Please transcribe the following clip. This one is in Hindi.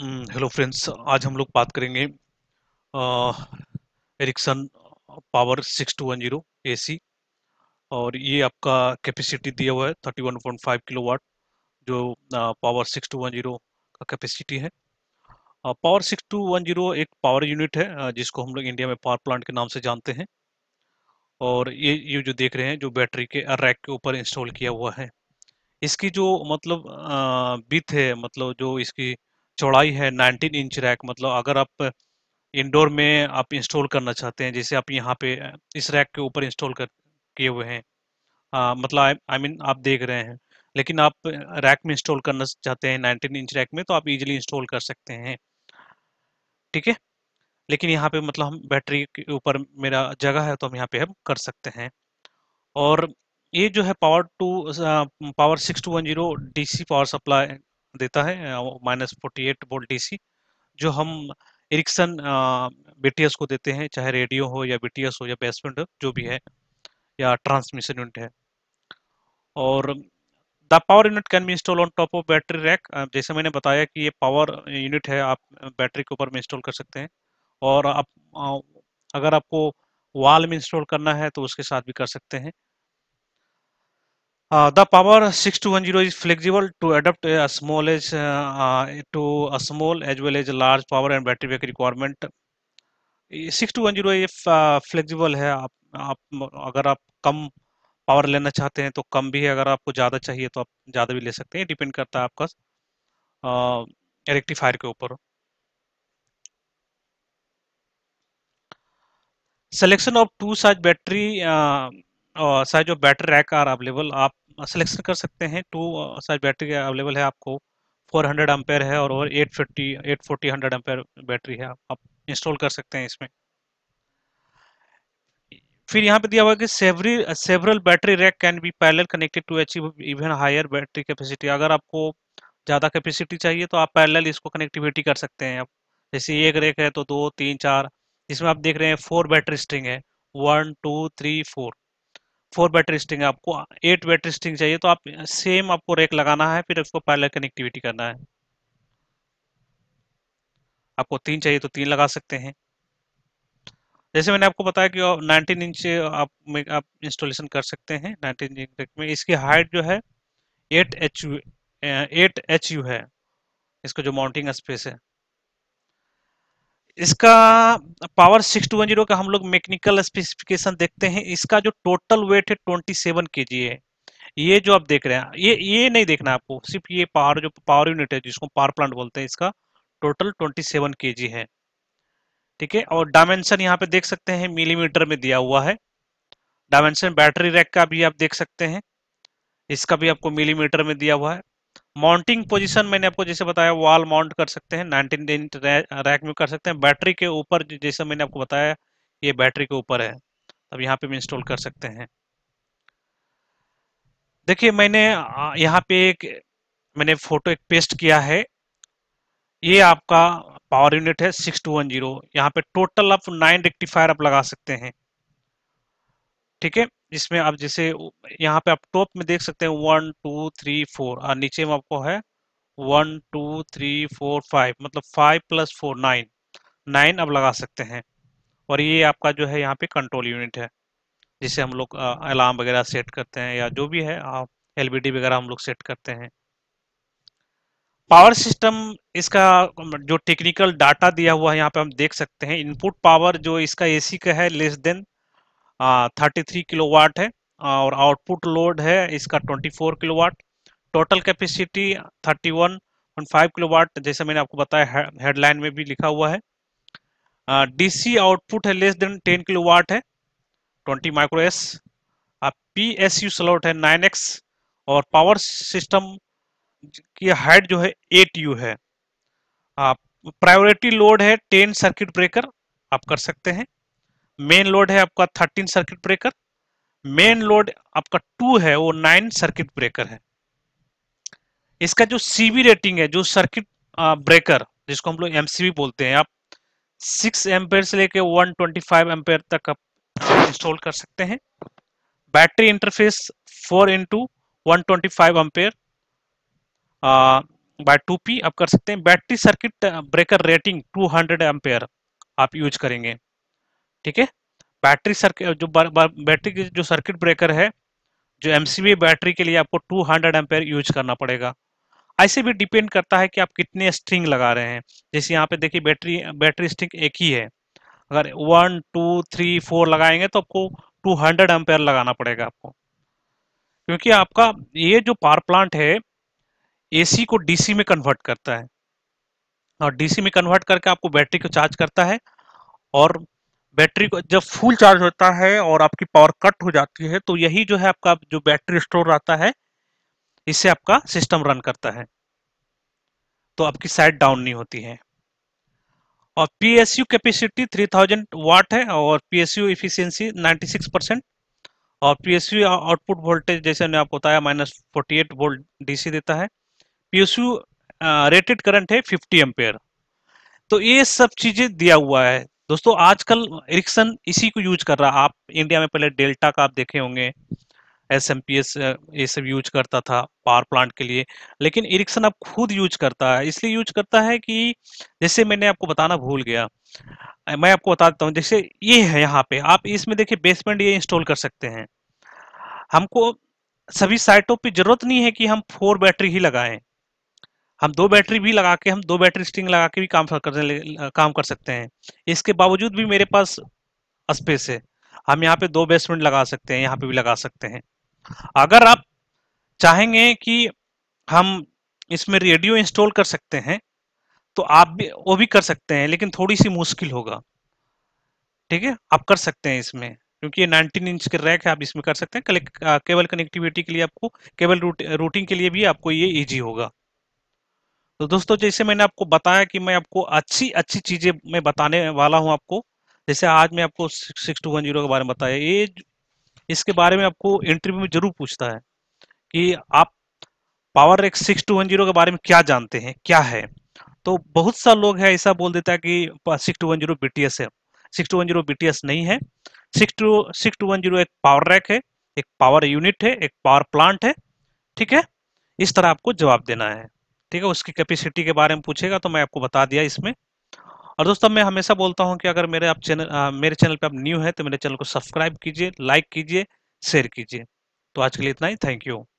हेलो हम्म, फ्रेंड्स आज हम लोग बात करेंगे Ericsson power six two one zero A और ये आपका कैपेसिटी दिया हुआ है thirty one point five kilo kilowatt जो आ, power six two one zero का कैपेसिटी है आ, power six two one zero एक पावर यूनिट है जिसको हम लोग इंडिया में पावर प्लांट के नाम से जानते हैं और ये ये जो देख रहे हैं जो बैटरी के रैक के ऊपर इंस्टॉल किया हुआ है इसकी जो मतलब बीत है मतलब जो इसकी चौड़ाई है 19 इंच रैक मतलब अगर आप इंडोर में आप इंस्टॉल करना चाहते हैं जैसे आप यहाँ पे इस रैक के ऊपर इंस्टॉल कर किए हुए हैं आ, मतलब आई I मीन mean, आप देख रहे हैं लेकिन आप रैक में इंस्टॉल करना चाहते हैं 19 इंच रैक में तो आप इजीली इंस्टॉल कर सकते हैं ठीक है लेकिन यहाँ पे मतलब हम बैटरी के ऊपर मेरा जगह है तो हम यहाँ पे हम कर सकते हैं और ये जो है power two power six two one zero D power supply देता है minus forty eight volt DC जो हम इरिक्सन बीटीएस को देते हैं चाहे रेडियो हो या बीटीएस हो या बेसमेंट हो जो भी है या ट्रांसमिशन यूनिट है और the power unit can be install on top of battery rack जैसे मैंने बताया कि ये पावर यूनिट है आप बैटरी के ऊपर में इंस्टॉल कर सकते हैं और आप अगर आपको वाल में इंस्टॉल करना है तो उसके साथ भी कर सकते हैं the power 6210 is flexible to adapt a small as uh, to a small as well as large power and battery pack requirement. 6210 if uh, flexible hai aap, आप अगर आप कम पावर लेना चाहते हैं तो कम भी है अगर आपको ज़्यादा चाहिए तो आप ज़्यादा भी ले सकते हैं डिपेंड करता है आपका रेक्टिफायर के ऊपर selection of two size battery uh, size of battery rack are available आप सिलेक्शन कर सकते हैं टू साइज बैटरी अवेलेबल है आपको 400 हंड्रेड एम्पेयर है और ओवर 850 840 हंड्रेड एम्पेयर बैटरी है आप इंस्टॉल कर सकते हैं इसमें फिर यहाँ पे दिया हुआ कि several several battery rack can be parallel connected to achieve even higher battery capacity अगर आपको ज़्यादा कैपेसिटी चाहिए तो आप पैरेलल इसको कनेक्टिविटी कर सकते हैं आप जैसे एक रैक है तो दो तीन चार इसमें आप देख रहे हैं फोर बैटरी स्ट्रिंग है one two three four four battery string है आपको एट बैटरी स्टिंग चाहिए तो आप सेम आपको रेक लगाना है फिर उसको पैरेलल कनेक्टिविटी करना है आपको तीन चाहिए तो तीन लगा सकते हैं जैसे मैंने आपको बताया कि 19 इंच आप में आप इंस्टॉलेशन कर सकते हैं 19 इंच में इसकी हाइट जो है 8 एच एट एच यू है इसका जो माउंटिंग स्पेस है इसका power six two one zero का हम लोग मैकेनिकल स्पेसिफिकेशन देखते हैं इसका जो टोटल वेट है ट्वेंटी सेवन के जी है ये जो आप देख रहे हैं ये ये नहीं देखना आपको सिर्फ ये पावर जो पावर यूनिट है जिसको पावर प्लांट बोलते हैं इसका total twenty seven K G है ठीक है और डायमेंशन यहाँ पे देख सकते हैं मिलीमीटर में दिया हुआ है डायमेंशन बैटरी रैक का भी आप देख सकते हैं इसका भी आपको मिलीमीटर में दिया हुआ है माउंटिंग पोजीशन मैंने आपको जैसे बताया वॉल माउंट कर सकते हैं 19 इंच रैक में कर सकते हैं बैटरी के ऊपर जैसे मैंने आपको बताया ये बैटरी के ऊपर है अब यहाँ पे भी इंस्टॉल कर सकते हैं देखिए मैंने यहाँ पे एक मैंने फोटो एक पेस्ट किया है ये आपका पावर यूनिट है सिक्स टू वन जीरो यहाँ पे टोटल आप नाइन रेक्टिफायर आप लगा सकते हैं ठीक है इसमें आप जैसे यहाँ पे आप टॉप में देख सकते हैं वन टू थ्री फोर और नीचे में आपको है one two three four five मतलब five plus four nine nine आप लगा सकते हैं और ये आपका जो है यहाँ पे कंट्रोल यूनिट है जिसे हम लोग अलार्म वगैरह सेट करते हैं या जो भी है एल वगैरह हम लोग सेट करते हैं पावर सिस्टम इसका जो टेक्निकल डाटा दिया हुआ है यहाँ पे हम देख सकते हैं इनपुट पावर जो इसका एसी का है less than thirty three kilo watt है और आउटपुट लोड है इसका twenty four kilo watt total capacity thirty one point five kilo watt जैसे मैंने आपको बताया हेडलाइन में भी लिखा हुआ है डीसी आउटपुट है less than ten kilo watt है twenty micro S P S U slot है नाइन एक्स और पावर सिस्टम की हाइट जो है एट यू है प्रायोरिटी लोड है टेन सर्किट ब्रेकर आप कर सकते हैं मेन लोड है आपका thirteen circuit breaker main load आपका टू है वो नाइन सर्किट ब्रेकर है इसका जो सीबी रेटिंग है जो सर्किट ब्रेकर जिसको हम लोग एमसीबी बोलते हैं आप सिक्स एम्पेयर से लेके वन ट्वेंटी फाइव एम्पेयर तक आप इंस्टॉल कर सकते हैं battery interface four into one twenty five ampere by two P आप कर सकते हैं battery circuit breaker rating two hundred ampere आप यूज करेंगे ठीक है बैटरी सर्किट जो बैटरी की जो सर्किट ब्रेकर है जो एम बैटरी के लिए आपको टू हंड्रेड यूज करना पड़ेगा ऐसे भी डिपेंड करता है कि आप कितने स्ट्रिंग लगा रहे हैं जैसे यहाँ पे देखिए बैटरी बैटरी स्ट्रिंग एक ही है अगर वन टू थ्री फोर लगाएंगे तो आपको टू हंड्रेड एम्पेयर लगाना पड़ेगा आपको क्योंकि आपका ये जो पावर प्लांट है एसी को डीसी में कन्वर्ट करता है और डीसी में कन्वर्ट करके आपको बैटरी को चार्ज करता है और बैटरी को जब फुल चार्ज होता है और आपकी पावर कट हो जाती है तो यही जो है आपका जो बैटरी स्टोर रहता है इससे आपका सिस्टम रन करता है तो आपकी साइड डाउन नहीं होती है और पीएसयू कैपेसिटी 3000 वाट है और पीएसयू इफिशियंसी 96 परसेंट और पीएसयू आउटपुट वोल्टेज जैसे मैंने आपको बताया minus forty eight volt DC देता है पीएसयू रेटेड करंट है फिफ्टी एम्पेयर तो ये सब चीज़ें दिया हुआ है दोस्तों आजकल एरिक्सन इसी को यूज कर रहा है आप इंडिया में पहले डेल्टा का आप देखे होंगे एस एम पी एस ये सब यूज करता था पावर प्लांट के लिए लेकिन इरिक्सन अब खुद यूज करता है इसलिए यूज करता है कि जैसे मैंने आपको बताना भूल गया मैं आपको बता देता हूँ जैसे ये है यहाँ पे आप इसमें देखिए बेसमेंट ये इंस्टॉल कर सकते हैं हमको सभी साइटों पे जरूरत नहीं है कि हम फोर बैटरी ही लगाएं हम दो बैटरी भी लगा के हम दो बैटरी स्ट्रिंग लगा के भी काम कर काम कर सकते हैं इसके बावजूद भी मेरे पास स्पेस है हम यहाँ पे दो बेसमेंट लगा सकते हैं यहाँ पे भी लगा सकते हैं अगर आप चाहेंगे कि हम इसमें रेडियो इंस्टॉल कर सकते हैं तो आप भी वो भी कर सकते हैं लेकिन थोड़ी सी मुश्किल होगा ठीक है आप कर सकते हैं इसमें क्योंकि ये 19 इंच के रैक है आप इसमें कर सकते हैं केबल कनेक्टिविटी के लिए आपको केबल रूट, रूटिंग के लिए भी आपको ये इजी होगा तो दोस्तों जैसे मैंने आपको बताया कि मैं आपको अच्छी अच्छी चीजें मैं बताने वाला हूं आपको जैसे आज मैं आपको सिक्स टू वन जीरो के बारे में बताया ये इसके बारे में आपको इंटरव्यू में जरूर पूछता है कि आप power X six two one zero के बारे में क्या जानते हैं क्या है तो बहुत सा लोग है ऐसा बोल देता है कि six two one zero BTS है six two one zero BTS नहीं है six two six two one zero एक पावर रैक है एक पावर यूनिट है एक पावर प्लांट है ठीक है इस तरह आपको जवाब देना है ठीक है उसकी कैपेसिटी के बारे में पूछेगा तो मैं आपको बता दिया इसमें और दोस्तों मैं हमेशा बोलता हूँ कि अगर मेरे आप चैनल मेरे चैनल पर आप न्यू है तो मेरे चैनल को सब्सक्राइब कीजिए लाइक कीजिए शेयर कीजिए तो आज के लिए इतना ही थैंक यू